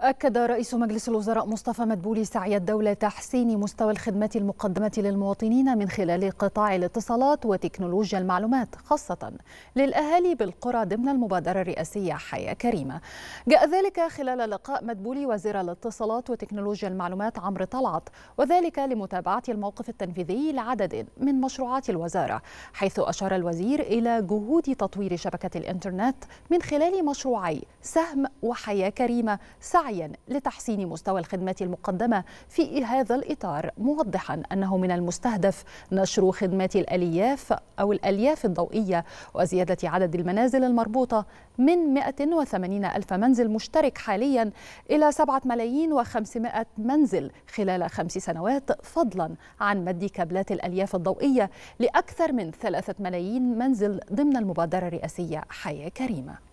أكد رئيس مجلس الوزراء مصطفى مدبولي سعي الدولة تحسين مستوى الخدمات المقدمة للمواطنين من خلال قطاع الاتصالات وتكنولوجيا المعلومات خاصة للأهالي بالقرى ضمن المبادرة الرئاسية حياة كريمة. جاء ذلك خلال لقاء مدبولي وزير الاتصالات وتكنولوجيا المعلومات عمرو طلعت وذلك لمتابعة الموقف التنفيذي لعدد من مشروعات الوزارة حيث أشار الوزير إلى جهود تطوير شبكة الإنترنت من خلال مشروعي سهم وحياة كريمة سعيا لتحسين مستوى الخدمات المقدمة في هذا الإطار موضحا أنه من المستهدف نشر خدمات الألياف أو الألياف الضوئية وزيادة عدد المنازل المربوطة من 180 ألف منزل مشترك حاليا إلى 7 ملايين و500 منزل خلال خمس سنوات فضلا عن مد كابلات الألياف الضوئية لأكثر من 3 ملايين منزل ضمن المبادرة الرئاسية حياة كريمة